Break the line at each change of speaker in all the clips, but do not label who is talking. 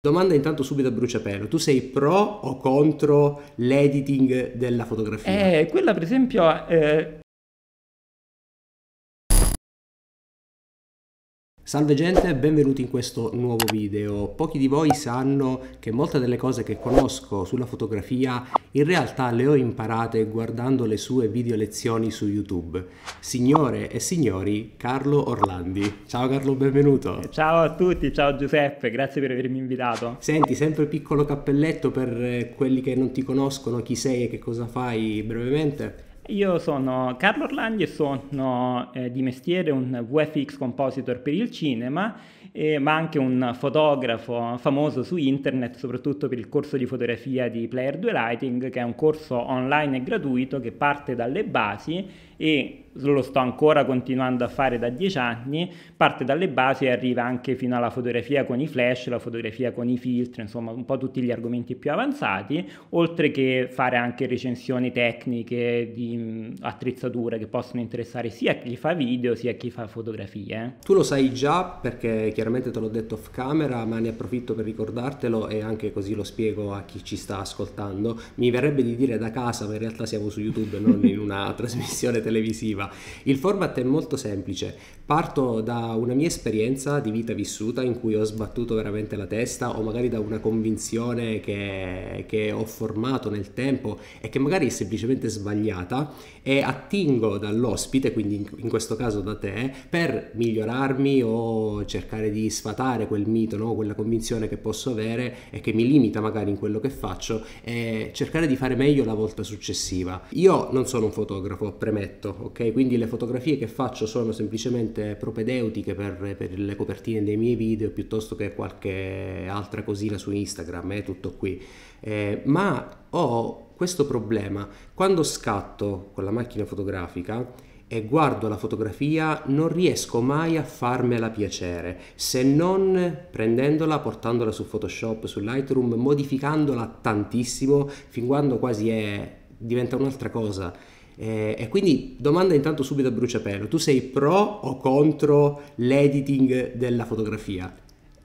Domanda intanto subito a bruciapelo, tu sei pro o contro l'editing della fotografia?
Eh, quella per esempio eh,
Salve gente, benvenuti in questo nuovo video. Pochi di voi sanno che molte delle cose che conosco sulla fotografia in realtà le ho imparate guardando le sue video lezioni su YouTube. Signore e signori, Carlo Orlandi. Ciao Carlo, benvenuto. Eh, ciao a tutti, ciao Giuseppe, grazie per avermi invitato. Senti, sempre piccolo cappelletto per eh, quelli che non ti conoscono, chi sei e che cosa fai brevemente. Io sono Carlo Orlandi e sono eh, di mestiere un
VFX compositor per il cinema, eh, ma anche un fotografo famoso su internet, soprattutto per il corso di fotografia di Player 2 Lighting, che è un corso online e gratuito che parte dalle basi e lo sto ancora continuando a fare da dieci anni, parte dalle basi e arriva anche fino alla fotografia con i flash, la fotografia con i filtri, insomma un po' tutti gli argomenti più avanzati, oltre che fare anche recensioni tecniche di mm, attrezzature che possono interessare sia chi fa video sia chi fa
fotografie. Tu lo sai già perché chiaramente te l'ho detto off camera, ma ne approfitto per ricordartelo e anche così lo spiego a chi ci sta ascoltando. Mi verrebbe di dire da casa, ma in realtà siamo su YouTube, e non in una trasmissione televisiva. Il format è molto semplice, parto da una mia esperienza di vita vissuta in cui ho sbattuto veramente la testa o magari da una convinzione che, che ho formato nel tempo e che magari è semplicemente sbagliata e attingo dall'ospite, quindi in questo caso da te, per migliorarmi o cercare di sfatare quel mito, no? quella convinzione che posso avere e che mi limita magari in quello che faccio e cercare di fare meglio la volta successiva. Io non sono un fotografo, premetto, ok? quindi le fotografie che faccio sono semplicemente propedeutiche per, per, le copertine dei miei video piuttosto che qualche altra cosina su Instagram, è eh, tutto qui. Eh, ma ho questo problema, quando scatto con la macchina fotografica e guardo la fotografia non riesco mai a farmela piacere se non prendendola, portandola su Photoshop, su Lightroom, modificandola tantissimo fin quando quasi è, diventa un'altra cosa eh, e quindi domanda intanto subito a bruciapelo, tu sei pro o contro l'editing della fotografia?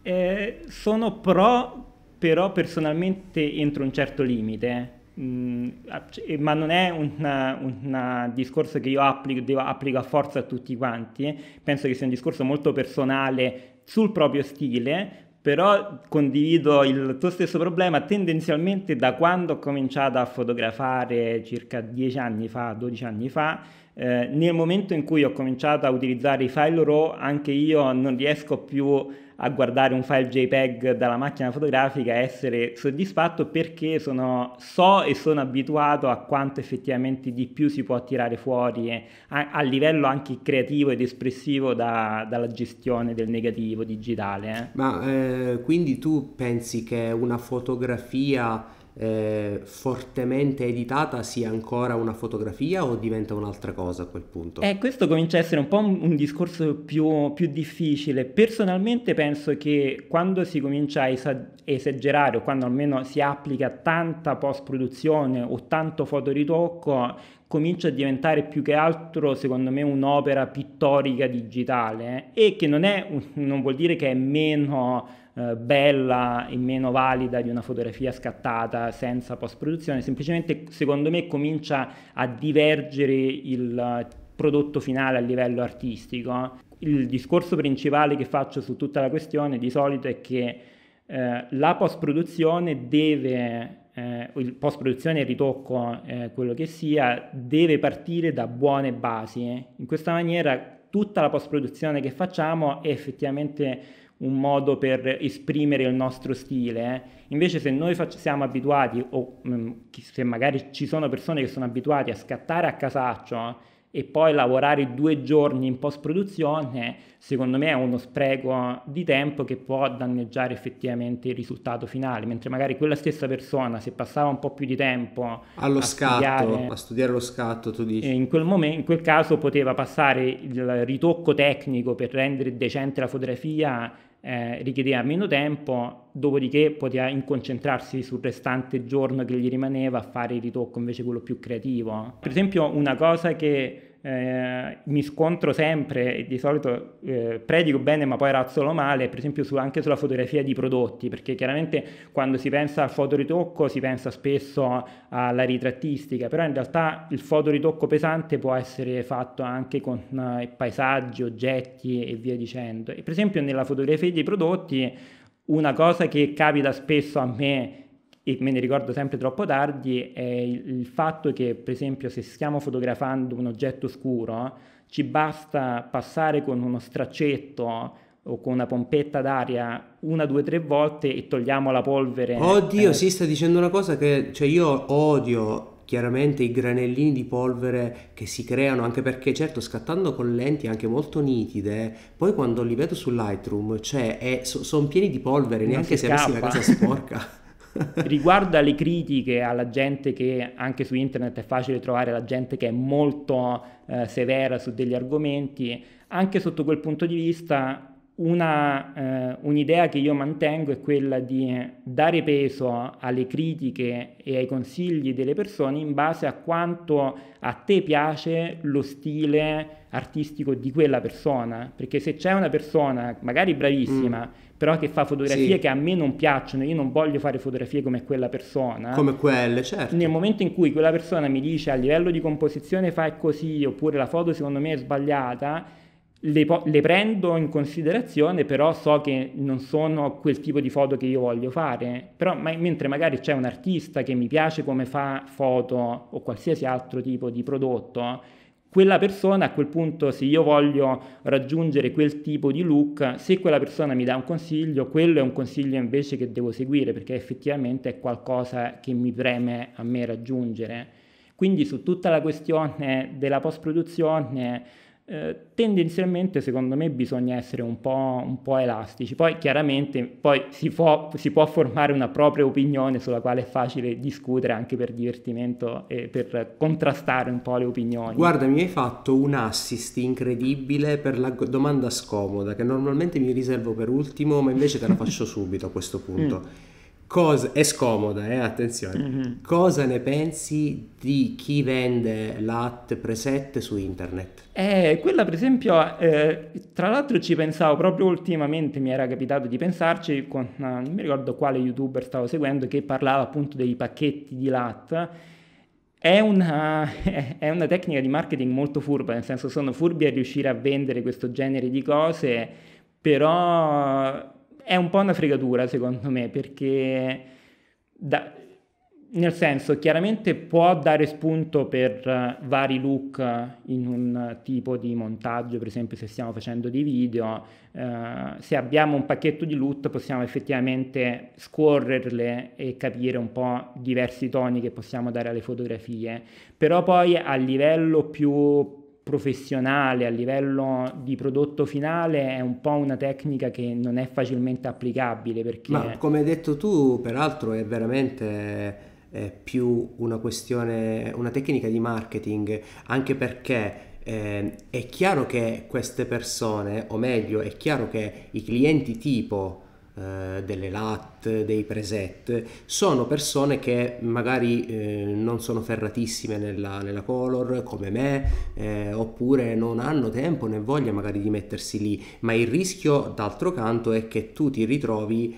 Eh, sono pro, però personalmente entro un certo limite. Mm, cioè, ma non è un discorso che io applico, applico, a forza a tutti quanti, eh. penso che sia un discorso molto personale sul proprio stile, però condivido il tuo stesso problema tendenzialmente da quando ho cominciato a fotografare circa 10 anni fa, 12 anni fa, eh, nel momento in cui ho cominciato a utilizzare i file RAW anche io non riesco più a guardare un file JPEG dalla macchina fotografica e essere soddisfatto perché sono, so e sono abituato a quanto effettivamente di più si può tirare fuori eh, a, a, livello anche creativo ed espressivo da, dalla gestione del negativo digitale. Eh.
Ma eh, quindi tu pensi che una fotografia eh, fortemente editata sia ancora una fotografia o diventa un'altra cosa a quel punto? Eh,
questo comincia a essere un po' un, un discorso più, più, difficile. Personalmente penso che quando si comincia a esagerare o quando almeno si applica tanta post-produzione o tanto fotoritocco, comincia a diventare più che altro, secondo me, un'opera pittorica digitale eh? e che non, è, non vuol dire che è meno eh, bella e meno valida di una fotografia scattata senza post-produzione, semplicemente secondo me comincia a divergere il eh, prodotto finale a livello artistico. Il discorso principale che faccio su tutta la questione di solito è che eh, la post-produzione deve eh, il post produzione e ritocco, eh, quello che sia, deve partire da buone basi. In questa maniera tutta la post produzione che facciamo è effettivamente un modo per esprimere il nostro stile. Eh. Invece se noi fac- siamo abituati, o mh, mm, se magari ci sono persone che sono abituate a scattare a casaccio eh, e poi lavorare due giorni in post-produzione, secondo me è uno spreco di tempo che può danneggiare effettivamente il risultato finale, mentre magari quella stessa persona se passava un po' più di tempo allo scatto, studiare, a studiare lo scatto, tu dici. Eh, in quel, momento, in quel caso poteva passare il ritocco tecnico per rendere decente la fotografia eh, richiedeva meno tempo, dopodiché poteva inconcentrarsi sul restante giorno che gli rimaneva a fare il ritocco invece quello più creativo. Per esempio una cosa che eh, mi scontro sempre, e di solito eh, predico bene ma poi razzolo male, per esempio su, anche sulla fotografia di prodotti, perché chiaramente quando si pensa a fotoritocco si pensa spesso alla ritrattistica, però in realtà il fotoritocco pesante può essere fatto anche con eh, paesaggi, oggetti e via dicendo. E per esempio nella fotografia di prodotti una cosa che capita spesso a me e me ne ricordo sempre troppo tardi, è il fatto che, per esempio, se stiamo fotografando un oggetto scuro, ci basta passare con uno straccetto o con una pompetta d'aria una, due, tre volte e togliamo la polvere. Oddio, eh. si
sta dicendo una cosa che cioè io odio chiaramente i granellini di polvere che si creano anche perché certo scattando con lenti anche molto nitide poi quando li vedo su Lightroom cioè sono pieni di polvere non neanche se scappa. avessi la casa sporca
Riguardo alle critiche alla gente che anche su internet è facile trovare la gente che è molto eh, severa su degli argomenti, anche sotto quel punto di vista una, eh, un'idea che io mantengo è quella di dare peso alle critiche e ai consigli delle persone in base a quanto a te piace lo stile artistico di quella persona. Perché se c'è una persona, magari bravissima, mm. però che fa fotografie sì. che a me non piacciono, io non voglio fare fotografie come quella persona. Come quelle, certo. Nel momento in cui quella persona mi dice a livello di composizione fai così, oppure la foto secondo me è sbagliata, le, po- le, prendo in considerazione, però so che non sono quel tipo di foto che io voglio fare. Però, ma- mentre magari c'è un artista che mi piace come fa foto o qualsiasi altro tipo di prodotto, quella persona a quel punto, se io voglio raggiungere quel tipo di look, se quella persona mi dà un consiglio, quello è un consiglio invece che devo seguire perché effettivamente è qualcosa che mi preme a me raggiungere. Quindi su tutta la questione della post-produzione eh, tendenzialmente secondo me bisogna essere un po', un po elastici, poi chiaramente poi si, può, si, può, formare una propria opinione sulla quale è facile discutere anche per divertimento e per contrastare un po' le opinioni. Guarda,
mi hai fatto un assist incredibile per la domanda scomoda che normalmente mi riservo per ultimo, ma invece te la faccio subito a questo punto. Mm. Cosa, è scomoda, eh, attenzione. Mm-hmm. Cosa ne pensi di chi vende latte preset su internet?
Eh, quella per esempio, eh, tra l'altro ci pensavo proprio ultimamente, mi era capitato di pensarci, con, ah, non mi ricordo quale youtuber stavo seguendo, che parlava appunto dei pacchetti di latte. È una, è una tecnica di marketing molto furba, nel senso sono furbi a riuscire a vendere questo genere di cose, però è un po' una fregatura secondo me perché da, nel senso chiaramente può dare spunto per eh, vari look in un tipo di montaggio, per esempio se stiamo facendo dei video, eh, se abbiamo un pacchetto di look possiamo effettivamente scorrerle e capire un po' diversi toni che possiamo dare alle fotografie, però poi a livello più professionale, a livello di prodotto finale,
è un po' una tecnica che non è
facilmente applicabile. Perché... Ma come hai
detto tu, peraltro è veramente è eh, più una questione, una tecnica di marketing, anche perché eh, è chiaro che queste persone, o meglio, è chiaro che i clienti tipo eh, delle latte, dei preset, sono persone che magari eh, non sono ferratissime nella, nella color come me, eh, oppure non hanno tempo né voglia magari di mettersi lì, ma il rischio d'altro canto è che tu ti ritrovi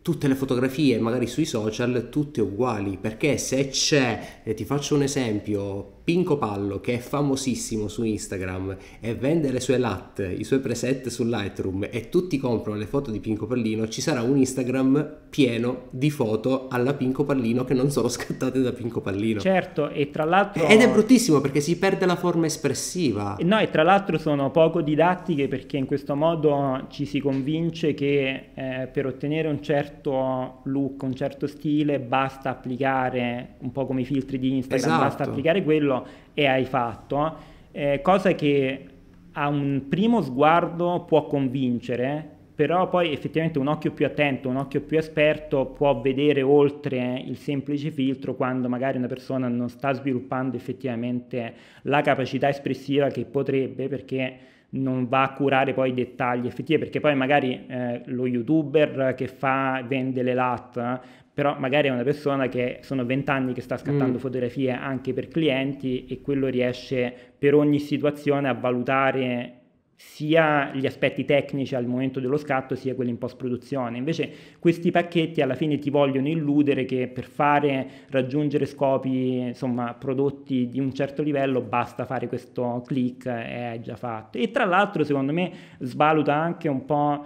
tutte le fotografie, magari sui social, tutte uguali, perché se c'è, ti faccio un esempio, Pinco Pallo, che è famosissimo su Instagram e vende le sue latte, i suoi preset su Lightroom e tutti comprano le foto di Pinco Pallino, ci sarà un Instagram pieno di foto alla Pinco Pallino che non sono scattate da Pinco Pallino. Certo, e tra l'altro... Ed è bruttissimo perché si perde la forma espressiva.
No, e tra l'altro sono poco didattiche perché in questo modo ci si convince che eh, per ottenere un certo look, un certo stile, basta applicare, un po' come i filtri di Instagram, esatto. basta applicare quello e hai fatto, eh, cosa che a un primo sguardo può convincere, però poi effettivamente un occhio più attento, un occhio più esperto può vedere oltre il semplice filtro quando magari una persona non sta sviluppando effettivamente la capacità espressiva che potrebbe perché non va a curare poi i dettagli effettivi perché poi magari eh, lo youtuber che fa, vende le lat però magari è una persona che sono vent'anni che sta scattando mm. fotografie anche per clienti e quello riesce per ogni situazione a valutare sia gli aspetti tecnici al momento dello scatto sia quelli in post produzione. Invece questi pacchetti alla fine ti vogliono illudere che per fare raggiungere scopi, insomma, prodotti di un certo livello basta fare questo click e è già fatto. E tra l'altro secondo me svaluta anche un po'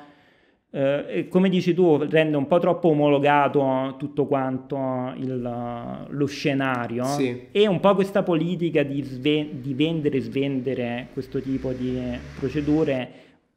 eh, come dici tu, rende un po' troppo omologato tutto quanto il, lo scenario sì. e un po' questa politica di, sve- di vendere e svendere questo tipo di procedure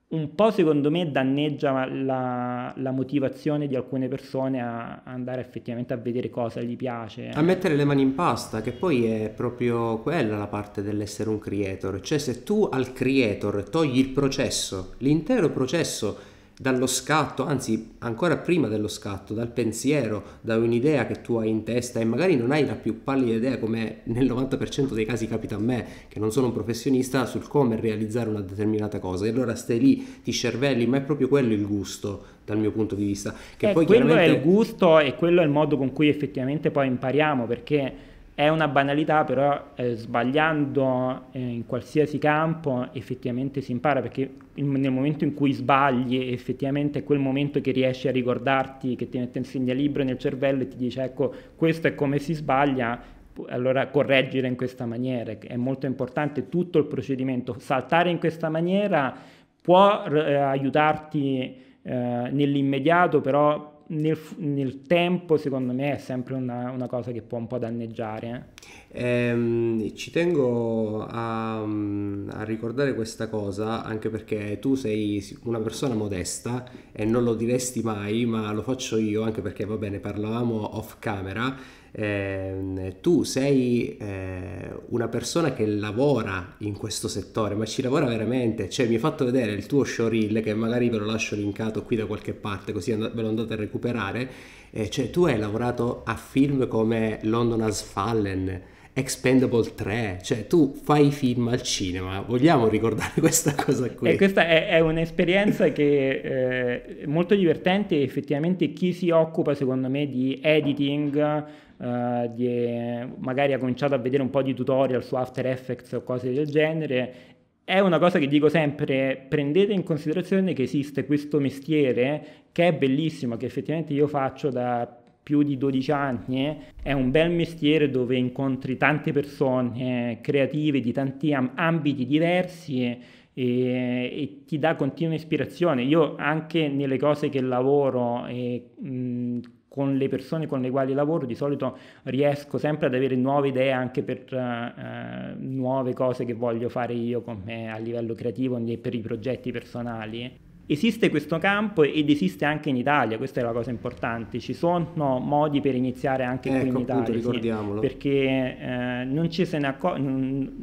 un po' secondo me danneggia la, la motivazione di alcune persone a, a, andare effettivamente a vedere cosa gli piace. A
mettere le mani in pasta, che poi è proprio quella la parte dell'essere un creator, cioè se tu al creator togli il processo, l'intero processo dallo scatto, anzi ancora prima dello scatto, dal pensiero, da un'idea che tu hai in testa e magari non hai la più pallida idea, come nel 90% dei casi capita a me, che non sono un professionista, sul come realizzare una determinata cosa. E allora stai lì, ti cervelli, ma è proprio quello il gusto dal mio punto di vista. Che eh, poi quello chiaramente... è il gusto
e quello è il modo con cui effettivamente poi impariamo, perché è una banalità, però eh, sbagliando eh, in qualsiasi campo effettivamente si impara, perché in, nel momento in cui sbagli effettivamente è quel momento che riesci a ricordarti, che ti mette in segnalibro nel cervello e ti dice ecco questo è come si sbaglia, allora correggere in questa maniera, è molto importante tutto il procedimento. Saltare in questa maniera può eh, aiutarti eh, nell'immediato, però nel, nel, tempo secondo me è sempre una, una cosa che può un po' danneggiare.
Eh, ehm, ci tengo a, mm, a, ricordare questa cosa anche perché tu sei una persona modesta e non lo diresti mai, ma lo faccio io anche perché va bene, parlavamo off camera eh, tu sei eh, una persona che lavora in questo settore, ma ci lavora veramente, cioè mi hai fatto vedere il tuo showreel che magari ve lo lascio linkato qui da qualche parte così and- ve lo andate a recuperare, eh, cioè tu hai lavorato a film come London Has Fallen, Expendable 3, cioè tu fai film al cinema, vogliamo ricordare questa cosa qui? E questa è, è
un'esperienza che eh, è molto divertente effettivamente chi si occupa secondo me di editing eh, di, magari ha cominciato a vedere un po' di tutorial su After Effects o cose del genere. È una cosa che dico sempre, prendete in considerazione che esiste questo mestiere che è bellissimo, che effettivamente io faccio da più di 12 anni, è un bel mestiere dove incontri tante persone creative di tanti ambiti diversi e, e, ti dà continua ispirazione. Io anche nelle cose che lavoro e mh, con le persone con le quali lavoro di solito riesco sempre ad avere nuove idee anche per eh, eh, nuove cose che voglio fare io con me a livello creativo e per i progetti personali. Esiste questo campo ed esiste anche in Italia, questa è la cosa importante, ci sono modi per iniziare anche ecco, qui in ecco, Italia, appunto, ricordiamolo. Sì, perché eh, accor-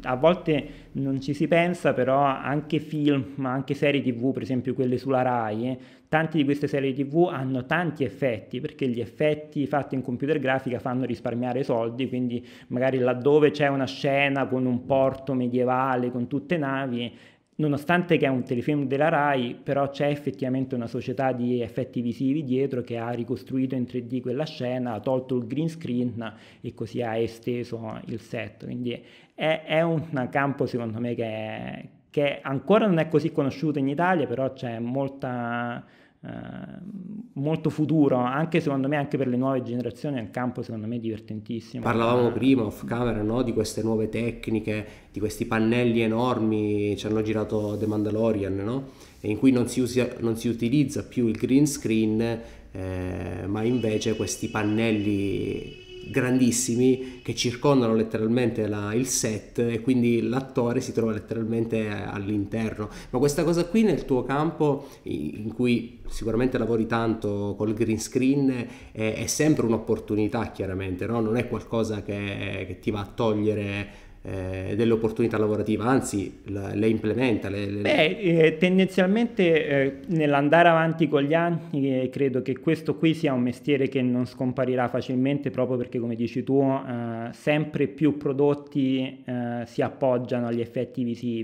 a volte non ci si pensa però anche film, anche serie tv, per esempio quelle sulla RAI, eh, Tante di queste serie TV hanno tanti effetti, perché gli effetti fatti in computer grafica fanno risparmiare soldi, quindi magari laddove c'è una scena con un porto medievale, con tutte navi, nonostante che è un telefilm della RAI, però c'è effettivamente una società di effetti visivi dietro che ha ricostruito in 3D quella scena, ha tolto il green screen e così ha esteso il set. Quindi è, è un campo secondo me che, che ancora non è così conosciuto in Italia, però c'è molta Ehm, molto futuro, anche secondo me, anche per le nuove generazioni, è un campo secondo me divertentissimo. Parlavamo prima off
camera no? di queste nuove tecniche, di questi pannelli enormi, ci hanno girato The Mandalorian, no? in cui non si, usa, non si, utilizza più il green screen, eh, ma invece questi pannelli grandissimi che circondano letteralmente la, il set e quindi l'attore si trova letteralmente all'interno. Ma questa cosa qui nel tuo campo, in cui sicuramente lavori tanto col green screen, è, è sempre un'opportunità chiaramente, no? non è qualcosa che, che ti va a togliere eh, dell'opportunità lavorativa, anzi la, le implementa. Le, le... Beh,
eh, tendenzialmente eh, nell'andare avanti con gli anni eh, credo che questo qui sia un mestiere che non scomparirà facilmente proprio perché come dici tu eh, sempre più prodotti eh, si appoggiano agli effetti visivi.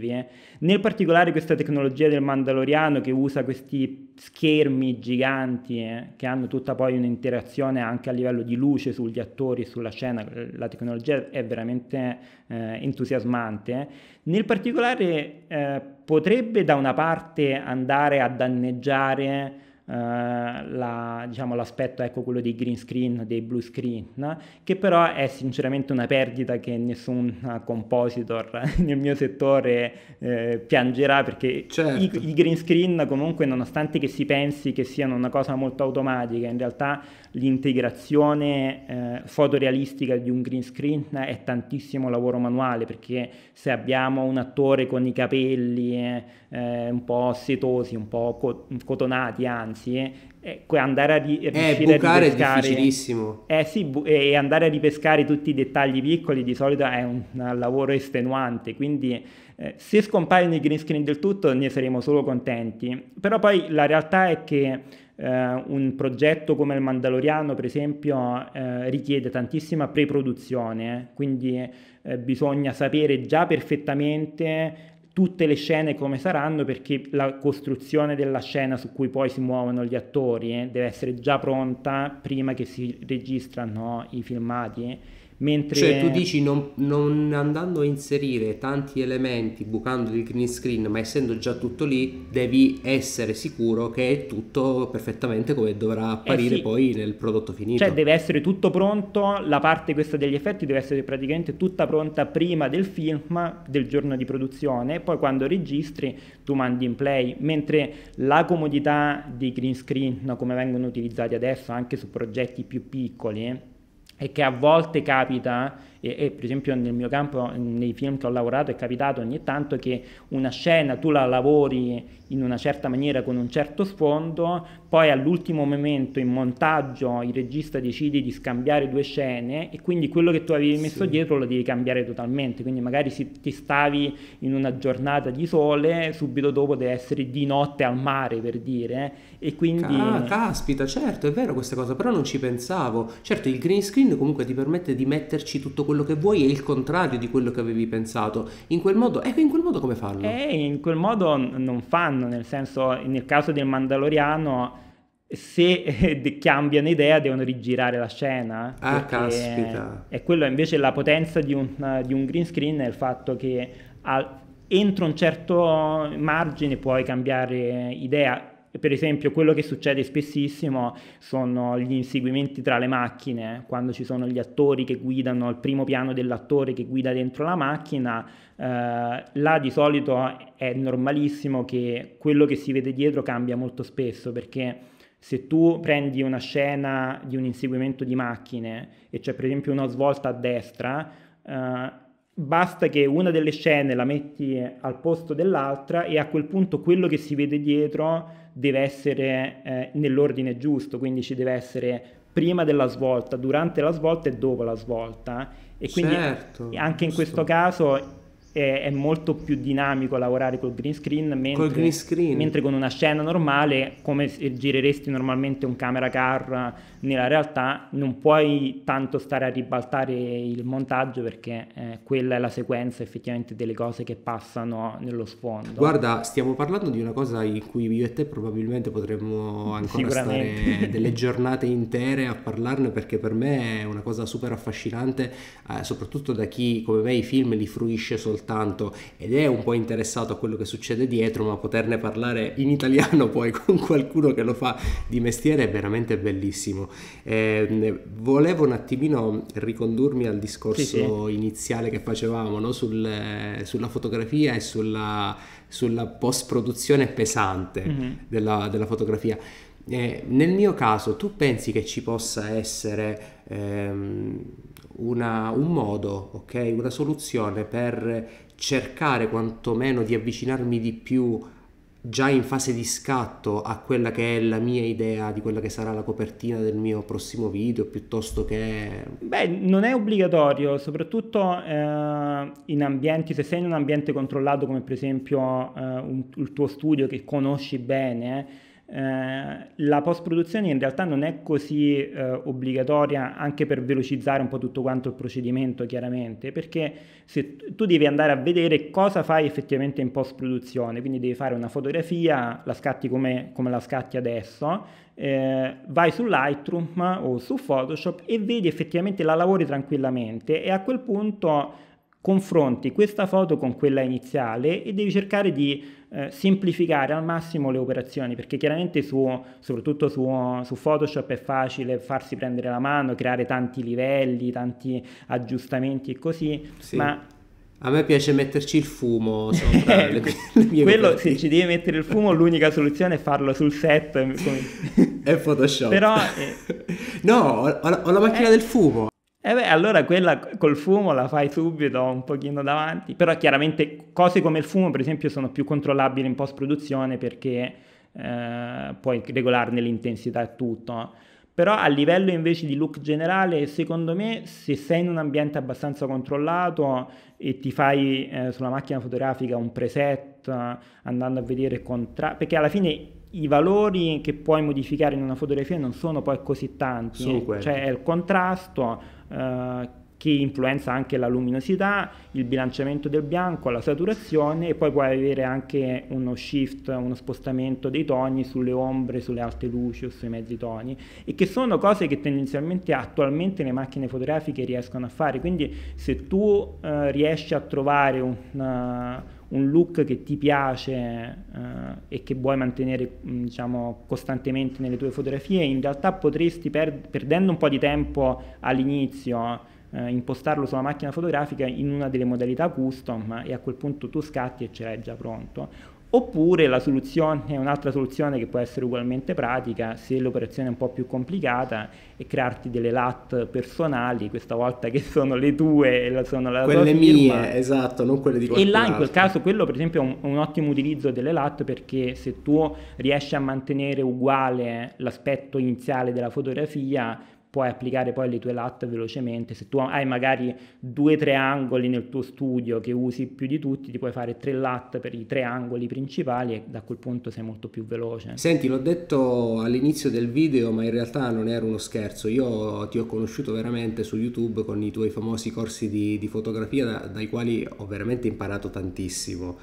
Nel particolare questa tecnologia del Mandaloriano che usa questi schermi giganti eh, che hanno tutta poi un'interazione anche a livello di luce sugli attori, e sulla scena, la tecnologia è veramente eh, entusiasmante. Nel particolare eh, potrebbe da una parte andare a danneggiare eh, la, diciamo, l'aspetto ecco quello dei green screen, dei blue screen, che però è sinceramente una perdita che nessun eh, compositor nel mio settore eh, piangerà perché certo. i, i, green screen comunque nonostante che si pensi che siano una cosa molto automatica, in realtà l'integrazione eh, fotorealistica di un green screen eh, è tantissimo lavoro manuale perché se abbiamo un attore con i capelli eh, un po' setosi, un po' co- cotonati anzi, anzi, eh, eh andare a ri- eh, a ripescare... è difficilissimo. Eh sì, bu- e andare a ripescare tutti i dettagli piccoli di solito è un, un lavoro estenuante, quindi eh, se scompaiono i green screen del tutto ne saremo solo contenti. Però poi la realtà è che eh, un progetto come il Mandaloriano, per esempio, eh, richiede tantissima preproduzione, eh, quindi eh, bisogna sapere già perfettamente tutte le scene come saranno perché la costruzione della scena su cui poi si muovono gli attori eh, deve essere già pronta prima che si
registrano i filmati eh. Mentre... Cioè tu dici non, non, andando a inserire tanti elementi bucando il green screen ma essendo già tutto lì devi essere sicuro che è tutto perfettamente come dovrà eh apparire eh sì. poi nel prodotto finito. Cioè
deve essere tutto pronto, la parte questa degli effetti deve essere praticamente tutta pronta prima del film, del giorno di produzione, poi quando registri tu mandi in play, mentre la comodità di green screen come vengono utilizzati adesso anche su progetti più piccoli eh, e che a volte capita e, e, per esempio nel mio campo, nei film che ho lavorato è capitato ogni tanto che una scena tu la lavori in una certa maniera con un certo sfondo, poi all'ultimo momento in montaggio il regista decide di scambiare due scene e quindi quello che tu avevi messo sì. dietro lo devi cambiare totalmente, quindi magari se ti stavi in una giornata di sole, subito dopo deve essere di notte al
mare per dire e quindi... Ah, caspita, certo, è vero questa cosa, però non ci pensavo. Certo, il green screen comunque ti permette di metterci tutto quello che vuoi è il contrario di quello che avevi pensato. In quel modo, ecco, in quel modo come fanno? Eh, in quel modo non fanno, nel senso,
nel caso del Mandaloriano se eh, cambiano idea devono rigirare la scena. Eh, ah, caspita. E quello invece la potenza di un, di un, green screen è il fatto che al, entro un certo margine puoi cambiare idea per esempio quello che succede spessissimo sono gli inseguimenti tra le macchine, quando ci sono gli attori che guidano il primo piano dell'attore che guida dentro la macchina, eh, là di solito è normalissimo che quello che si vede dietro cambia molto spesso perché se tu prendi una scena di un inseguimento di macchine e c'è per esempio una svolta a destra, eh, basta che una delle scene la metti al posto dell'altra e a quel punto quello che si vede dietro deve essere eh, nell'ordine giusto, quindi ci deve essere prima della svolta, durante la svolta e dopo la svolta. E quindi certo, anche giusto. in questo caso è, è molto più dinamico lavorare col green screen mentre, col green screen mentre, con una scena normale come gireresti normalmente un camera car eh, nella realtà non puoi tanto stare a ribaltare il montaggio perché eh, quella è la sequenza
effettivamente delle cose che passano nello sfondo guarda stiamo parlando di una cosa in cui io e te probabilmente potremmo ancora stare delle giornate intere a parlarne perché per me è una cosa super affascinante eh, soprattutto da chi come me i film li fruisce soltanto soltanto ed è un po' interessato a quello che succede dietro, ma poterne parlare in italiano poi con qualcuno che lo fa di mestiere è veramente bellissimo. Eh, volevo un attimino ricondurmi al discorso sì, sì. iniziale che facevamo no? Sul, sulla fotografia e sulla, sulla post-produzione pesante mm-hmm. della, della fotografia. Eh, nel mio caso, tu pensi che ci possa essere ehm, una, un modo, okay? una soluzione per cercare quantomeno di avvicinarmi di più già in fase di scatto a quella che è la mia idea di quella che sarà la copertina del mio prossimo video piuttosto che
beh non è obbligatorio soprattutto eh, in ambienti se sei in un ambiente controllato come per esempio eh, un, il tuo studio che conosci bene eh, la post-produzione in realtà non è così eh, obbligatoria anche per velocizzare un po' tutto quanto il procedimento, chiaramente, perché se tu devi andare a vedere cosa fai effettivamente in post-produzione, quindi devi fare una fotografia, la scatti come, come la scatti adesso, eh, vai su Lightroom o su Photoshop e vedi effettivamente la lavori tranquillamente e a quel punto confronti questa foto con quella iniziale e devi cercare di eh, semplificare al massimo le operazioni perché chiaramente su, soprattutto su, su, Photoshop è facile farsi prendere la mano, creare tanti livelli, tanti aggiustamenti e così, sì. ma
a me piace metterci il fumo sopra le, le mie Quello, se ci devi mettere il fumo, l'unica
soluzione è farlo sul set. Come... è Photoshop. Però...
Eh...
No, ho, ho, la macchina eh... del fumo. E eh beh, allora quella col fumo la fai subito un pochino davanti, però chiaramente cose come il fumo per esempio sono più controllabili in post-produzione perché eh, puoi regolarne l'intensità e tutto. Però a livello invece di look generale, secondo me, se sei in un ambiente abbastanza controllato e ti fai eh, sulla macchina fotografica un preset andando a vedere contrasti, perché alla fine i valori che puoi modificare in una fotografia non sono poi così tanti, sono cioè è il contrasto eh, che influenza anche la luminosità, il bilanciamento del bianco, la saturazione e poi puoi avere anche uno shift, uno spostamento dei toni sulle ombre, sulle alte luci o sui mezzi toni e che sono cose che tendenzialmente attualmente le macchine fotografiche riescono a fare, quindi se tu eh, riesci a trovare un eh, un look che ti piace eh, e che vuoi mantenere mm, diciamo, costantemente nelle tue fotografie, in realtà potresti, per, perdendo un po' di tempo all'inizio, eh, impostarlo sulla macchina fotografica in una delle modalità custom e a quel punto tu scatti e ce l'hai già pronto Oppure la soluzione, un'altra soluzione che può essere ugualmente pratica, se l'operazione è un po' più complicata, è crearti delle LAT personali, questa volta che sono le tue e la, sono la Quelle mie,
esatto, non quelle di qualcun E là in quel
caso quello per esempio è un, un, ottimo utilizzo delle LAT perché se tu riesci a mantenere uguale l'aspetto iniziale della fotografia, puoi applicare poi le tue latte velocemente. Se tu hai magari due o tre angoli nel tuo studio che usi più di tutti, ti puoi fare tre latte per i tre angoli principali e da quel punto sei molto più veloce.
Senti, l'ho detto all'inizio del video, ma in realtà non era uno scherzo. Io ti ho conosciuto veramente su YouTube con i tuoi famosi corsi di, di fotografia, dai quali ho veramente imparato tantissimo.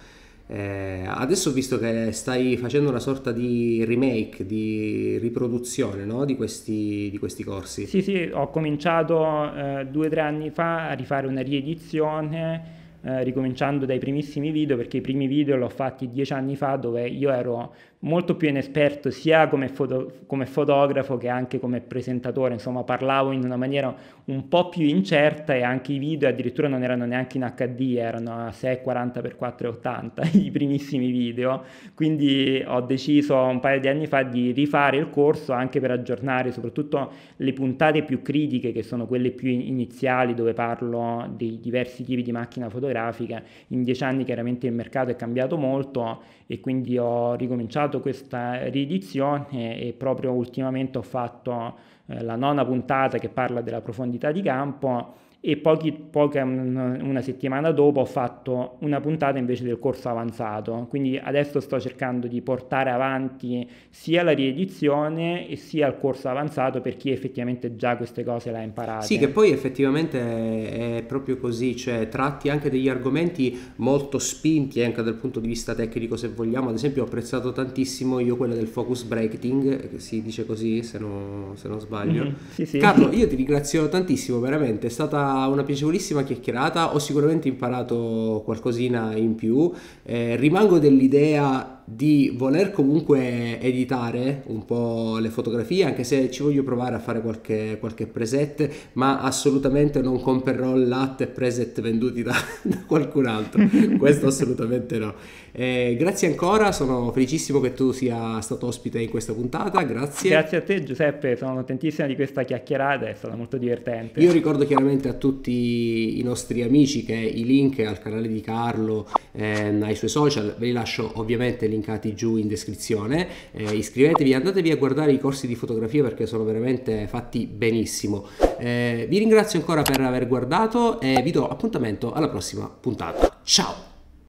Eh, adesso ho visto che stai facendo una sorta di remake, di riproduzione no? di, questi, di, questi, corsi. Sì, sì,
ho cominciato eh, due o tre anni fa a rifare una riedizione, eh, ricominciando dai primissimi video, perché i primi video li ho fatti dieci anni fa dove io ero molto più inesperto sia come, foto, come, fotografo che anche come presentatore, insomma parlavo in una maniera un po' più incerta e anche i video addirittura non erano neanche in HD, erano a 640x480 i primissimi video, quindi ho deciso un paio di anni fa di rifare il corso anche per aggiornare soprattutto le puntate più critiche che sono quelle più iniziali dove parlo dei diversi tipi di macchina fotografica, in dieci anni chiaramente il mercato è cambiato molto e quindi ho ricominciato lanciato questa riedizione e proprio ultimamente ho fatto eh, la nona puntata che parla della profondità di campo e pochi, poca, una settimana dopo ho fatto fatto una puntata invece del corso avanzato, quindi adesso sto cercando di portare avanti sia la riedizione e sia il corso avanzato per chi effettivamente già queste cose le ha imparate. Sì, che
poi effettivamente è proprio così, cioè tratti anche degli argomenti molto spinti anche dal punto di vista tecnico se vogliamo, ad esempio ho apprezzato tantissimo io quella del focus breaking, che si dice così se, no, se non sbaglio. Mm-hmm. Sì, sì. Carlo, io ti ringrazio tantissimo, veramente, è stata una piacevolissima chiacchierata, ho sicuramente imparato aggiungo qualcosina in più. Eh, rimango dell'idea di voler comunque editare un po' le fotografie, anche se ci voglio provare a fare qualche, qualche preset, ma assolutamente non comprerò latte e preset venduti da, da qualcun altro, questo assolutamente no. Eh, grazie ancora, sono felicissimo che tu sia stato ospite in questa puntata, grazie. Grazie
a te Giuseppe, sono contentissima di questa chiacchierata, è stata molto divertente. Io
ricordo chiaramente a tutti i nostri amici che i link al canale canale di Carlo, ehm, ai suoi social, ve li lascio ovviamente linkati giù in descrizione. Eh, iscrivetevi, andatevi a guardare i corsi di fotografia perché sono veramente fatti benissimo. Eh, vi ringrazio ancora per aver guardato e vi do appuntamento alla prossima puntata. Ciao!